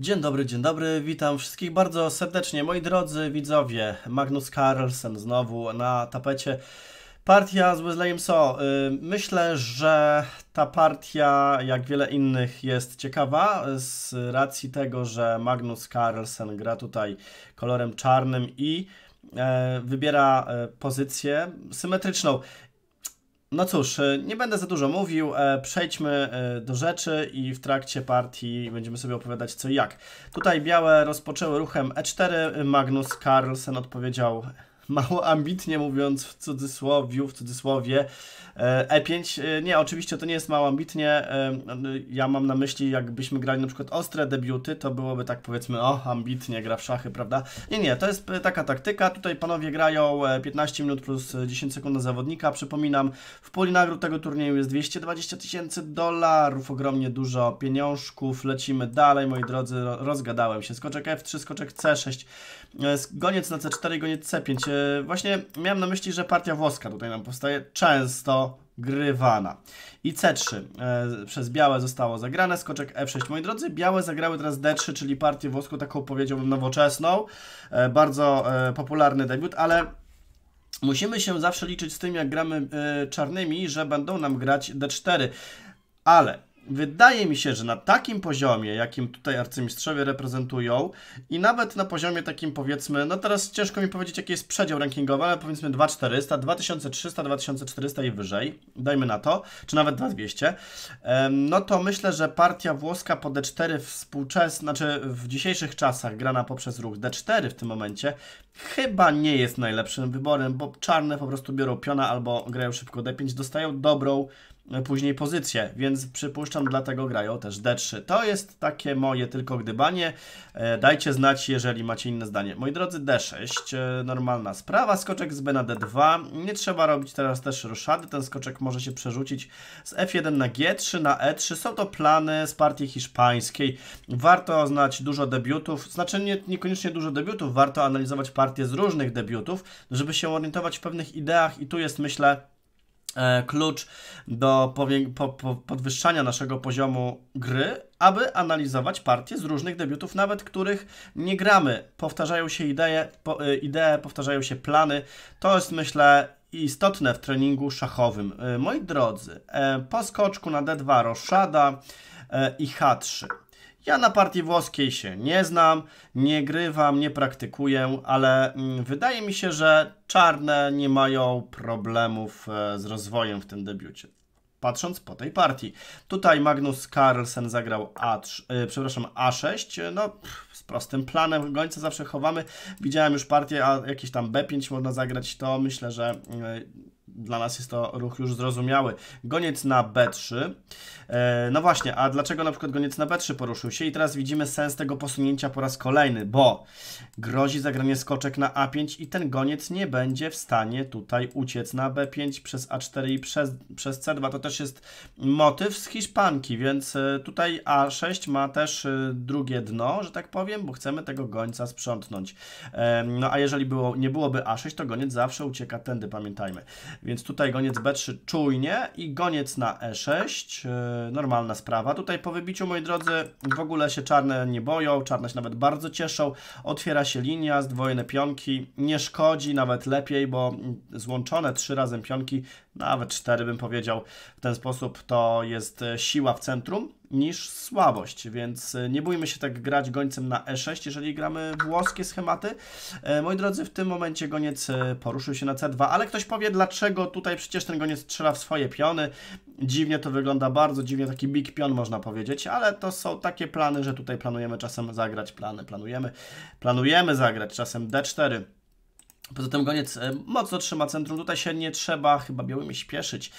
Dzień dobry, dzień dobry, witam wszystkich bardzo serdecznie. Moi drodzy widzowie, Magnus Carlsen znowu na tapecie. Partia z Wesleyem So. Y, myślę, że ta partia, jak wiele innych, jest ciekawa z racji tego, że Magnus Carlsen gra tutaj kolorem czarnym i e, wybiera e, pozycję symetryczną. No cóż, e, nie będę za dużo mówił, e, przejdźmy e, do rzeczy i w trakcie partii będziemy sobie opowiadać co i jak. Tutaj białe rozpoczęły ruchem E4, Magnus Carlsen odpowiedział mało ambitnie mówiąc w cudzysłowiu, w cudzysłowie. E5, e e, nie, oczywiście to nie jest mało ambitnie. E, ja mam na myśli, jakbyśmy grali na przykład ostre debiuty, to byłoby tak powiedzmy, o, ambitnie gra w szachy, prawda? Nie, nie, to jest taka taktyka. Tutaj panowie grają 15 minut plus 10 sekund na zawodnika. Przypominam, w puli nagród tego turnieju jest 220 tysięcy dolarów, ogromnie dużo pieniążków. Lecimy dalej, moi drodzy, rozgadałem się. Skoczek F3, skoczek C6, goniec na C4, goniec C5. Yy, właśnie miałem na myśli, że partia włoska tutaj nam powstaje, często grywana. I C3 e, yy, przez białe zostało zagrane, skoczek F6. Moi drodzy, białe zagrały teraz D3, czyli partię włoską, taką powiedziałbym nowoczesną. E, bardzo e, popularny debiut, ale musimy się zawsze liczyć z tym, jak gramy czarnymi, że będą nam grać D4. Ale Wydaje mi się, że na takim poziomie, jakim tutaj arcymistrzowie reprezentują i nawet na poziomie takim powiedzmy, no teraz ciężko mi powiedzieć jaki jest przedział rankingowy, ale powiedzmy 2400, 2300, 2400 i wyżej, dajmy na to, czy nawet 2200, no to myślę, że partia włoska po D4 współczesna, znaczy w dzisiejszych czasach grana poprzez ruch D4 w tym momencie chyba nie jest najlepszym wyborem, bo czarne po prostu biorą piona albo grają szybko D5, dostają dobrą E, później pozycję, więc przypuszczam, dlatego grają też D3. To jest takie moje tylko gdybanie. E, dajcie znać, jeżeli macie inne zdanie. Moi drodzy, D6, e, normalna sprawa, skoczek z B na D2. Nie trzeba robić teraz też ruszady, ten skoczek może się przerzucić z F1 na G3, na E3. Są to plany z partii hiszpańskiej. Warto znać dużo debiutów, znaczy nie, niekoniecznie dużo debiutów, warto analizować partie z różnych debiutów, żeby się orientować w pewnych ideach i tu jest, myślę, E, klucz do podwyższania naszego poziomu gry, aby analizować partie z różnych debiutów, nawet których nie gramy. Powtarzają się idee, po, e, idee powtarzają się plany. To jest myślę istotne w treningu szachowym. E, moi drodzy, po skoczku na D2 Roszada i H3 ja na partii włoskiej się nie znam, nie grywam, nie praktykuję, ale mm, wydaje mi się, że czarne nie mają problemów e, z rozwojem w tym debiucie. Patrząc po tej partii. Tutaj Magnus Carlsen zagrał A3, e, przepraszam, A6. No, z prostym planem gońca zawsze chowamy. Widziałem już partię, a jakieś tam B5 można zagrać, to myślę, że mm, dla nas jest to ruch już zrozumiały. Goniec na B3. E, no właśnie, a dlaczego na przykład goniec na B3 poruszył się? I teraz widzimy sens tego posunięcia po raz kolejny, bo grozi zagranie skoczek na A5 i ten goniec nie będzie w stanie tutaj uciec na B5 przez A4 i przez, przez C2. To też jest motyw z Hiszpanki, więc e, tutaj A6 ma też e, drugie dno, że tak powiem, bo chcemy tego gońca sprzątnąć. No a jeżeli było, nie byłoby A6, to goniec zawsze ucieka tędy, pamiętajmy. Więc tutaj goniec B3 czujnie i goniec na E6, e, normalna sprawa. Tutaj po wybiciu, moi drodzy, w ogóle się czarne nie boją, czarne się nawet bardzo cieszą. Otwiera się linia, zdwojone pionki, nie szkodzi, nawet lepiej, bo złączone trzy razem pionki nawet 4 bym powiedział w ten sposób, to jest e, siła w centrum niż słabość, więc e, nie bójmy się tak grać gońcem na e6, jeżeli gramy włoskie schematy. E, moi drodzy, w tym momencie goniec poruszył się na c2, ale ktoś powie, dlaczego tutaj przecież ten goniec strzela w swoje piony. Dziwnie to wygląda, bardzo dziwnie, taki big pion można powiedzieć, ale to są takie plany, że tutaj planujemy czasem zagrać plany, planujemy, planujemy zagrać czasem d4, Poza tym goniec e, mocno trzyma centrum, tutaj się nie trzeba chyba białymi śpieszyć.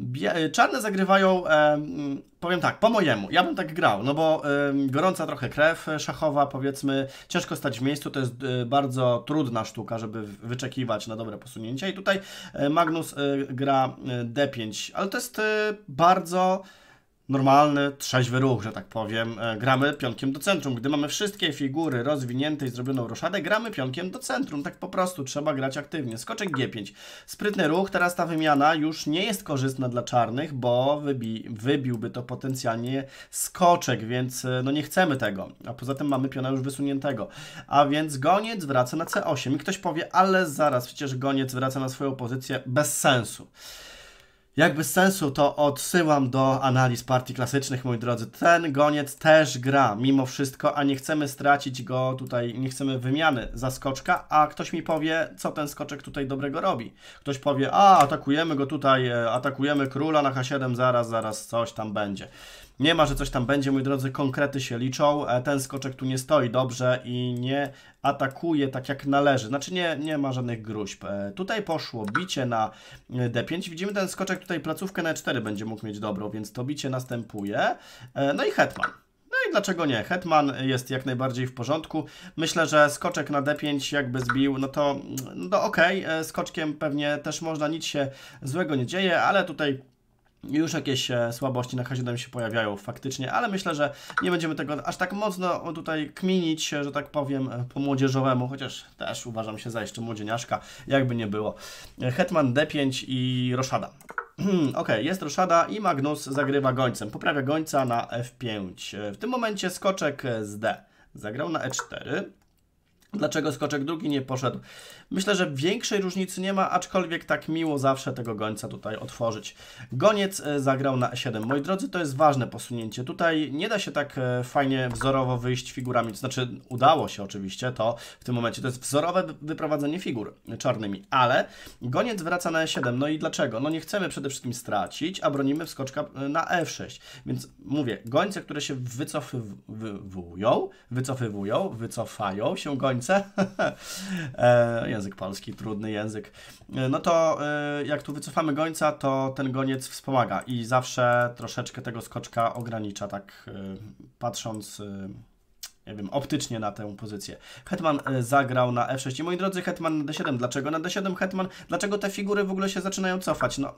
Bia e, czarne zagrywają, e, mm, powiem tak, po mojemu, ja bym tak grał, no bo e, gorąca trochę krew szachowa, powiedzmy, ciężko stać w miejscu, to jest e, bardzo trudna sztuka, żeby wyczekiwać na dobre posunięcia i tutaj e, Magnus gra D5, ale to jest bardzo normalny, trzeźwy ruch, że tak powiem, e, gramy pionkiem do centrum. Gdy mamy wszystkie figury rozwinięte i zrobioną roszadę, gramy pionkiem do centrum. Tak po prostu trzeba grać aktywnie. Skoczek G5. Sprytny ruch, teraz ta wymiana już nie jest korzystna dla czarnych, bo wybi wybiłby to potencjalnie skoczek, więc e, no nie chcemy tego. A poza tym mamy piona już wysuniętego. A więc goniec wraca na C8. I ktoś powie, ale zaraz, przecież goniec wraca na swoją pozycję bez sensu. Jak bez sensu, to odsyłam do analiz partii klasycznych, moi drodzy. Ten goniec też gra mimo wszystko, a nie chcemy stracić go tutaj, nie chcemy wymiany za skoczka, a ktoś mi powie, co ten skoczek tutaj dobrego robi. Ktoś powie, a atakujemy go tutaj, e, atakujemy króla na H7, zaraz, zaraz coś tam będzie. Nie ma, że coś tam będzie, moi drodzy, konkrety się liczą. E, ten skoczek tu nie stoi dobrze i nie atakuje tak jak należy. Znaczy nie, nie ma żadnych gruźb. E, tutaj poszło bicie na e, D5. Widzimy ten skoczek tutaj, placówkę na E4 będzie mógł mieć dobrą, więc to bicie następuje. No i hetman. No i dlaczego nie? Hetman jest jak najbardziej w porządku. Myślę, że skoczek na D5 jakby zbił, no to no okej, okay. skoczkiem pewnie też można, nic się złego nie dzieje, ale tutaj już jakieś e, słabości na hazie się pojawiają faktycznie, ale myślę, że nie będziemy tego aż tak mocno tutaj kminić, e, że tak powiem, e, po młodzieżowemu, chociaż też uważam się za jeszcze młodzieniaszka, jakby nie było. Hetman D5 i Roszada. Ok, jest roszada i Magnus zagrywa gońcem. Poprawia gońca na F5. W tym momencie skoczek z D. Zagrał na E4. Dlaczego skoczek drugi nie poszedł? Myślę, że większej różnicy nie ma, aczkolwiek tak miło zawsze tego gońca tutaj otworzyć. Goniec e, zagrał na E7. Moi drodzy, to jest ważne posunięcie. Tutaj nie da się tak e, fajnie wzorowo wyjść figurami, to znaczy udało się oczywiście to w tym momencie. To jest wzorowe wyprowadzenie figur czarnymi, ale goniec wraca na E7. No i dlaczego? No nie chcemy przede wszystkim stracić, a bronimy wskoczka e, na F6. Więc mówię, gońce, które się wycofywują, wycofywują, wycofają się gońce E, język polski, trudny język. E, no to e, jak tu wycofamy gońca, to ten goniec wspomaga i zawsze troszeczkę tego skoczka ogranicza, tak patrząc nie wiem, optycznie na tę pozycję. Hetman e, zagrał na F6 i moi drodzy, Hetman na D7. Dlaczego na D7 Hetman? Dlaczego te figury w ogóle się zaczynają cofać? No,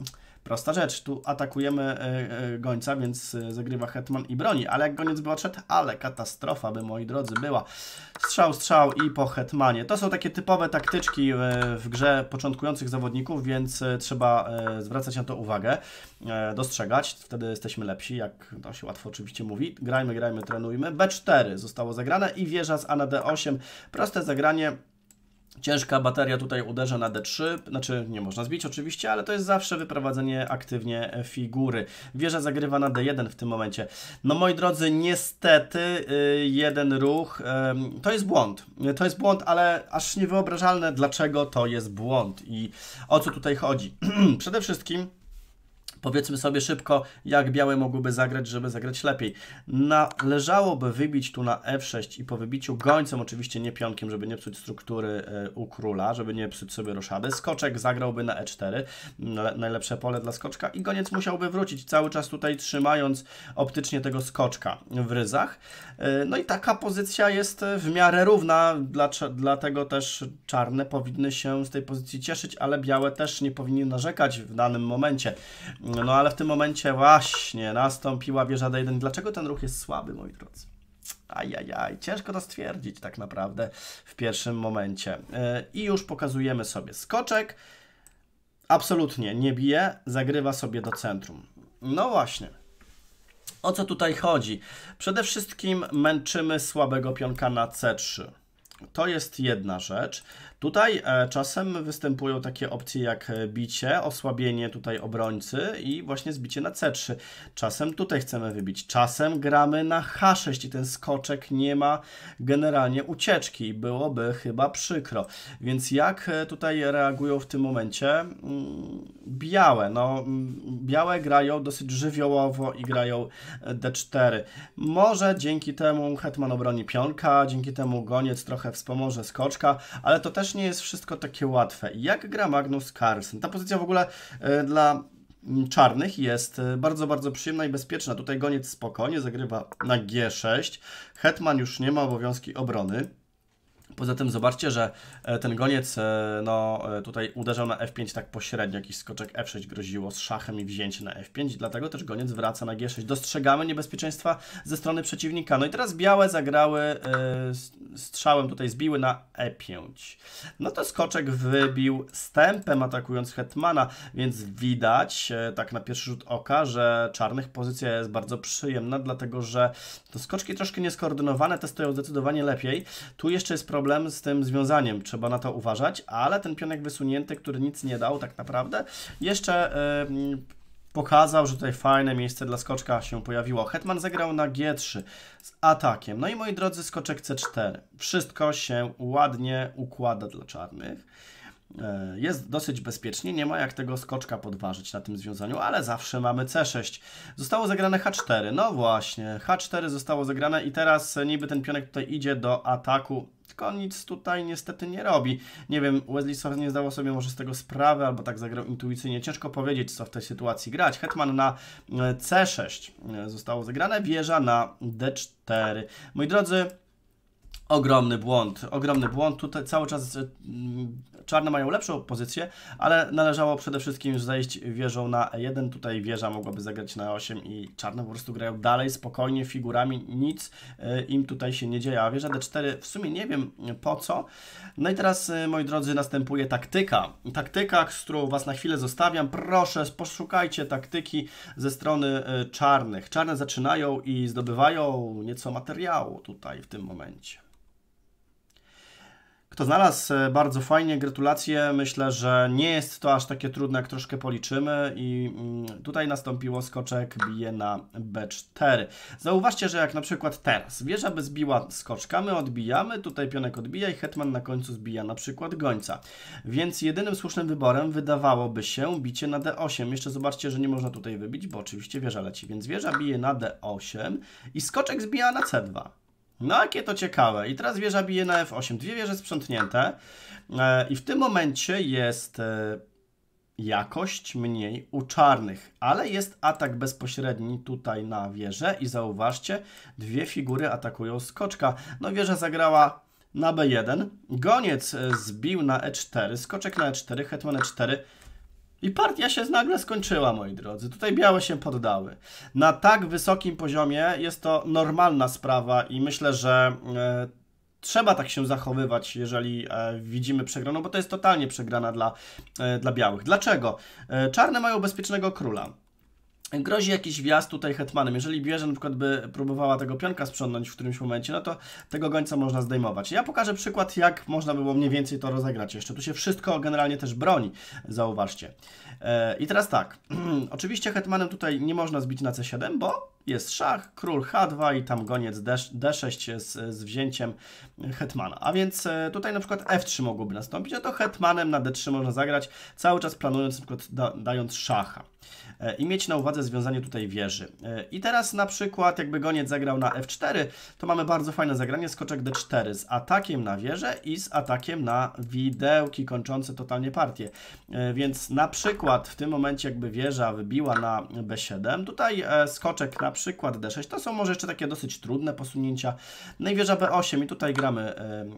prosta rzecz, tu atakujemy e, e, gońca, więc zagrywa Hetman i broni, ale jak goniec by odszedł, ale katastrofa by, moi drodzy, była. Strzał, strzał i po Hetmanie. To są takie typowe taktyczki w grze początkujących zawodników, więc trzeba zwracać na to uwagę, dostrzegać, wtedy jesteśmy lepsi, jak to się łatwo oczywiście mówi. Grajmy, grajmy, trenujmy. B4 zostało zagrane i wieża z A na D8. Proste zagranie. Ciężka bateria tutaj uderza na D3, znaczy nie można zbić oczywiście, ale to jest zawsze wyprowadzenie aktywnie figury. Wieża zagrywa na D1 w tym momencie. No moi drodzy, niestety y, jeden ruch, to jest błąd. To jest błąd, ale aż niewyobrażalne dlaczego to jest błąd i o co tutaj chodzi. Przede wszystkim Powiedzmy sobie szybko, jak białe mogłyby zagrać, żeby zagrać lepiej. Należałoby wybić tu na f6 i po wybiciu gońcem, oczywiście nie pionkiem, żeby nie psuć struktury e, u króla, żeby nie psuć sobie roszady. Skoczek zagrałby na e4, najlepsze pole dla skoczka i goniec musiałby wrócić, cały czas tutaj trzymając optycznie tego skoczka w ryzach. E, no i taka pozycja jest e, w miarę równa, dlatego też czarne powinny się z tej pozycji cieszyć, ale białe też nie powinny narzekać w danym momencie. No ale w tym momencie właśnie nastąpiła wieża D1. Dlaczego ten ruch jest słaby, moi drodzy? Ajajaj, ciężko to stwierdzić tak naprawdę w pierwszym momencie. E, I już pokazujemy sobie skoczek. Absolutnie nie bije, zagrywa sobie do centrum. No właśnie. O co tutaj chodzi? Przede wszystkim męczymy słabego pionka na C3. To jest jedna rzecz. Tutaj e, czasem występują takie opcje jak e, bicie, osłabienie tutaj obrońcy i właśnie zbicie na C3. Czasem tutaj chcemy wybić, czasem gramy na H6 i ten skoczek nie ma generalnie ucieczki i byłoby chyba przykro. Więc jak e, tutaj reagują w tym momencie mm, białe? No, mm, białe grają dosyć żywiołowo i grają D4. Może dzięki temu hetman obroni pionka, dzięki temu goniec trochę wspomoże skoczka, ale to też nie jest wszystko takie łatwe. Jak gra Magnus Carlsen? Ta pozycja w ogóle e, dla mm, czarnych jest e, bardzo, bardzo przyjemna i bezpieczna. Tutaj goniec spokojnie zagrywa na G6. Hetman już nie ma obowiązki obrony. Poza tym zobaczcie, że e, ten goniec e, no, e, tutaj uderzał na F5 tak pośrednio, jakiś skoczek F6 groziło z szachem i wzięcie na F5, dlatego też goniec wraca na G6. Dostrzegamy niebezpieczeństwa ze strony przeciwnika. No i teraz białe zagrały strzałem, tutaj zbiły na E5. No to skoczek wybił stępem atakując Hetmana, więc widać tak na pierwszy rzut oka, że czarnych pozycja jest bardzo przyjemna, dlatego że to skoczki troszkę nieskoordynowane, te stoją zdecydowanie lepiej. Tu jeszcze jest problem problem z tym związaniem, trzeba na to uważać, ale ten pionek wysunięty, który nic nie dał tak naprawdę, jeszcze e, pokazał, że tutaj fajne miejsce dla skoczka się pojawiło. Hetman zagrał na G3 z atakiem. No i moi drodzy, skoczek C4. Wszystko się ładnie układa dla czarnych. E, jest dosyć bezpiecznie, nie ma jak tego skoczka podważyć na tym związaniu, ale zawsze mamy C6. Zostało zagrane H4, no właśnie, H4 zostało zagrane i teraz niby ten pionek tutaj idzie do ataku tylko nic tutaj niestety nie robi. Nie wiem, Wesley Soch nie zdawał sobie może z tego sprawy, albo tak zagrał intuicyjnie. Ciężko powiedzieć, co w tej sytuacji grać. Hetman na e, C6 e, zostało zagrane, wieża na D4. Moi drodzy, Ogromny błąd, ogromny błąd. Tutaj cały czas e, Czarne mają lepszą pozycję, ale należało przede wszystkim zejść wieżą na E1. Tutaj wieża mogłaby zagrać na 8 i czarne po prostu grają dalej spokojnie figurami, nic e, im tutaj się nie dzieje. A wieża D4 w sumie nie wiem e, po co. No i teraz, e, moi drodzy, następuje taktyka. Taktyka, z którą Was na chwilę zostawiam. Proszę, poszukajcie taktyki ze strony czarnych. Czarne zaczynają i zdobywają nieco materiału tutaj w tym momencie. Kto znalazł, e, bardzo fajnie, gratulacje. Myślę, że nie jest to aż takie trudne, jak troszkę policzymy i mm, tutaj nastąpiło skoczek, bije na B4. Zauważcie, że jak na przykład teraz wieża by zbiła skoczka, my odbijamy, tutaj pionek odbija i hetman na końcu zbija na przykład gońca. Więc jedynym słusznym wyborem wydawałoby się bicie na D8. Jeszcze zobaczcie, że nie można tutaj wybić, bo oczywiście wieża leci, więc wieża bije na D8 i skoczek zbija na C2. No, jakie to ciekawe. I teraz wieża bije na F8. Dwie wieże sprzątnięte. E, I w tym momencie jest e, jakość mniej u czarnych, ale jest atak bezpośredni tutaj na wieżę i zauważcie, dwie figury atakują skoczka. No wieża zagrała na B1, goniec e, zbił na E4, skoczek na E4, hetman E4, i partia się nagle skończyła, moi drodzy. Tutaj białe się poddały. Na tak wysokim poziomie jest to normalna sprawa i myślę, że e, trzeba tak się zachowywać, jeżeli e, widzimy przegraną, bo to jest totalnie przegrana dla, e, dla białych. Dlaczego? E, czarne mają bezpiecznego króla grozi jakiś wjazd tutaj hetmanem. Jeżeli bierze na przykład by próbowała tego pionka sprzątnąć w którymś momencie, no to tego gońca można zdejmować. Ja pokażę przykład, jak można było mniej więcej to rozegrać jeszcze. Tu się wszystko generalnie też broni, zauważcie. E, I teraz tak, oczywiście hetmanem tutaj nie można zbić na c7, bo jest szach, król H2 i tam goniec D6 z, z wzięciem hetmana. A więc e, tutaj na przykład F3 mogłoby nastąpić, a to hetmanem na D3 można zagrać, cały czas planując, na przykład da, dając szacha. E, I mieć na uwadze związanie tutaj wieży. E, I teraz na przykład jakby goniec zagrał na F4, to mamy bardzo fajne zagranie, skoczek D4 z atakiem na wieżę i z atakiem na widełki kończące totalnie partię. Więc na przykład w tym momencie jakby wieża wybiła na B7, tutaj skoczek na przykład D6. To są może jeszcze takie dosyć trudne posunięcia. No i wieża B8 i tutaj gramy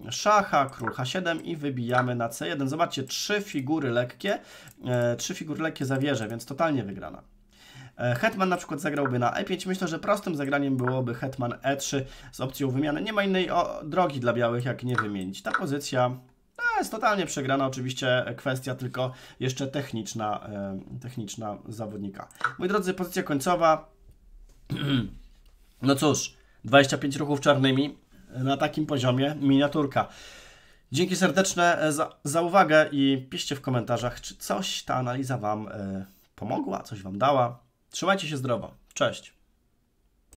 y, szacha, król H7 i wybijamy na C1. Zobaczcie, trzy figury lekkie, y, trzy figury lekkie za wieżę, więc totalnie wygrana. E, Hetman na przykład zagrałby na E5. Myślę, że prostym zagraniem byłoby Hetman E3 z opcją wymiany. Nie ma innej drogi dla białych, jak nie wymienić. Ta pozycja no, jest totalnie przegrana. Oczywiście kwestia tylko jeszcze techniczna, techniczna zawodnika. Moi drodzy, pozycja końcowa. No cóż, 25 ruchów czarnymi na takim poziomie miniaturka. Dzięki serdeczne za, za uwagę i piszcie w komentarzach, czy coś ta analiza Wam y, pomogła, coś Wam dała. Trzymajcie się zdrowo. Cześć.